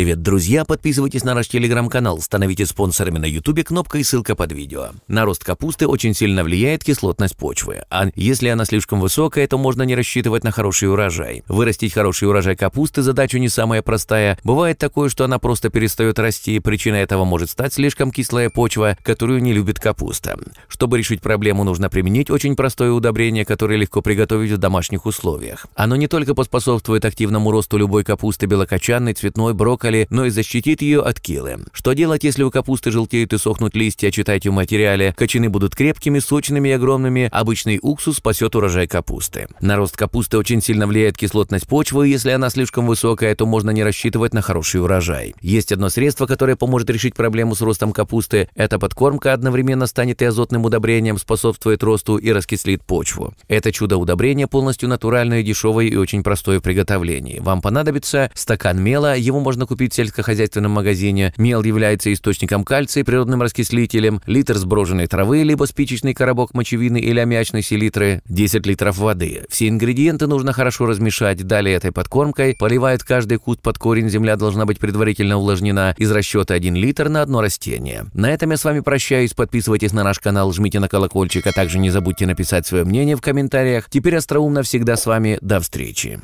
Привет, друзья! Подписывайтесь на наш телеграм-канал, становитесь спонсорами на ютубе, кнопкой и ссылка под видео. На рост капусты очень сильно влияет кислотность почвы, а если она слишком высокая, то можно не рассчитывать на хороший урожай. Вырастить хороший урожай капусты задача не самая простая. Бывает такое, что она просто перестает расти, Причина этого может стать слишком кислая почва, которую не любит капуста. Чтобы решить проблему, нужно применить очень простое удобрение, которое легко приготовить в домашних условиях. Оно не только поспособствует активному росту любой капусты белокочанной, цветной, брокколи, зеркале, но и защитит ее от килы. Что делать, если у капусты желтеют и сохнут листья, читайте в материале. Кочаны будут крепкими, сочными и огромными. Обычный уксус спасет урожай капусты. На рост капусты очень сильно влияет кислотность почвы. Если она слишком высокая, то можно не рассчитывать на хороший урожай. Есть одно средство, которое поможет решить проблему с ростом капусты. Эта подкормка одновременно станет и азотным удобрением, способствует росту и раскислит почву. Это чудо удобрение полностью натуральное, дешевое и очень простое в приготовлении. Вам понадобится стакан мела, его можно купить купить в сельскохозяйственном магазине. Мел является источником кальция и природным раскислителем. Литр сброженной травы, либо спичечный коробок мочевины или аммиачной селитры, 10 литров воды. Все ингредиенты нужно хорошо размешать. Далее этой подкормкой поливают каждый куст под корень. Земля должна быть предварительно увлажнена из расчета 1 литр на одно растение. На этом я с вами прощаюсь. Подписывайтесь на наш канал, жмите на колокольчик, а также не забудьте написать свое мнение в комментариях. Теперь остроумно всегда с вами. До встречи.